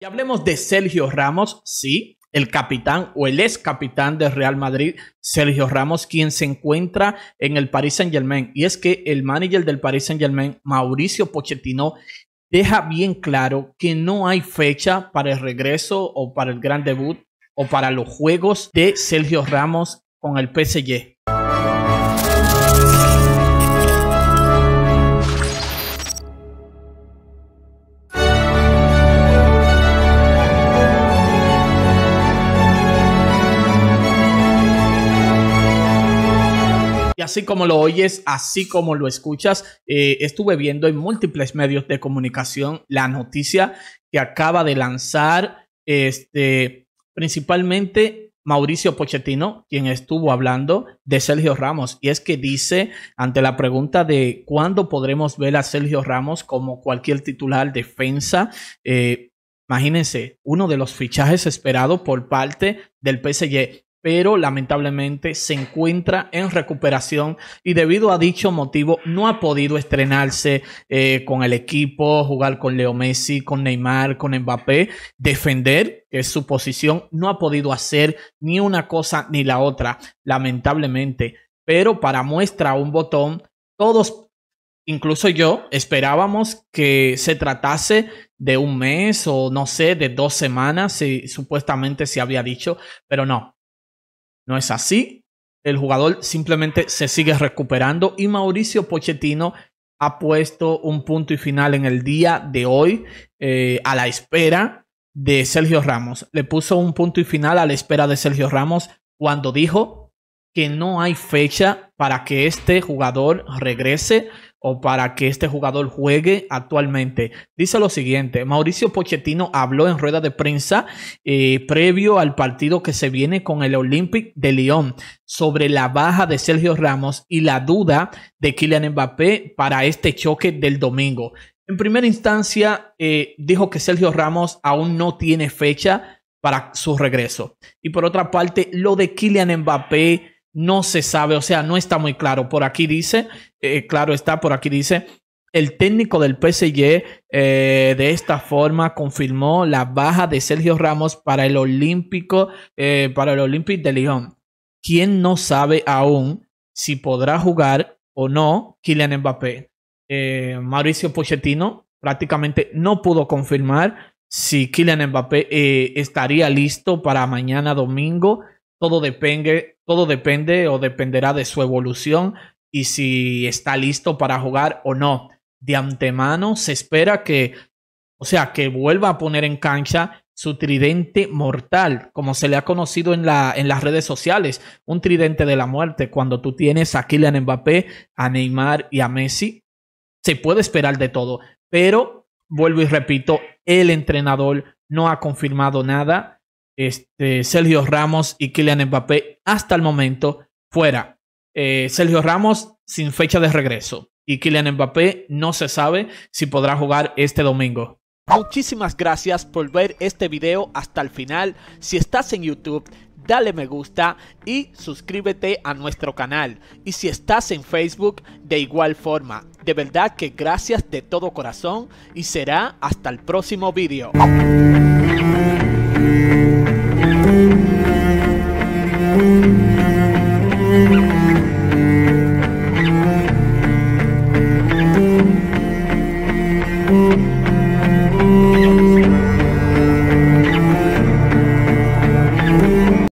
Y hablemos de Sergio Ramos, sí, el capitán o el ex capitán de Real Madrid, Sergio Ramos, quien se encuentra en el Paris Saint Germain. Y es que el manager del Paris Saint Germain, Mauricio Pochettino, deja bien claro que no hay fecha para el regreso o para el gran debut o para los juegos de Sergio Ramos con el PSG. así como lo oyes, así como lo escuchas, eh, estuve viendo en múltiples medios de comunicación la noticia que acaba de lanzar este, principalmente Mauricio Pochettino, quien estuvo hablando de Sergio Ramos. Y es que dice, ante la pregunta de cuándo podremos ver a Sergio Ramos como cualquier titular defensa, eh, Imagínense, uno de los fichajes esperados por parte del PSG pero lamentablemente se encuentra en recuperación y debido a dicho motivo no ha podido estrenarse eh, con el equipo, jugar con Leo Messi, con Neymar, con Mbappé, defender, que es su posición, no ha podido hacer ni una cosa ni la otra, lamentablemente. Pero para muestra un botón, todos, incluso yo, esperábamos que se tratase de un mes o no sé, de dos semanas, supuestamente se había dicho, pero no, no es así. El jugador simplemente se sigue recuperando y Mauricio Pochettino ha puesto un punto y final en el día de hoy eh, a la espera de Sergio Ramos. Le puso un punto y final a la espera de Sergio Ramos cuando dijo que no hay fecha para que este jugador regrese o para que este jugador juegue actualmente. Dice lo siguiente, Mauricio Pochettino habló en rueda de prensa eh, previo al partido que se viene con el Olympic de Lyon sobre la baja de Sergio Ramos y la duda de Kylian Mbappé para este choque del domingo. En primera instancia, eh, dijo que Sergio Ramos aún no tiene fecha para su regreso. Y por otra parte, lo de Kylian Mbappé no se sabe, o sea, no está muy claro. Por aquí dice, eh, claro está, por aquí dice, el técnico del PSG eh, de esta forma confirmó la baja de Sergio Ramos para el Olímpico, eh, para el Olympique de Lyon. ¿Quién no sabe aún si podrá jugar o no Kylian Mbappé? Mauricio Pochettino prácticamente no pudo confirmar si Kylian Mbappé estaría listo para mañana domingo todo depende, todo depende o dependerá de su evolución y si está listo para jugar o no. De antemano se espera que, o sea, que vuelva a poner en cancha su tridente mortal, como se le ha conocido en, la, en las redes sociales, un tridente de la muerte. Cuando tú tienes a Kylian Mbappé, a Neymar y a Messi, se puede esperar de todo. Pero, vuelvo y repito, el entrenador no ha confirmado nada este, Sergio Ramos y Kylian Mbappé hasta el momento fuera. Eh, Sergio Ramos sin fecha de regreso y Kylian Mbappé no se sabe si podrá jugar este domingo. Muchísimas gracias por ver este video hasta el final. Si estás en YouTube, dale me gusta y suscríbete a nuestro canal. Y si estás en Facebook, de igual forma. De verdad que gracias de todo corazón y será hasta el próximo video. Mm-hmm.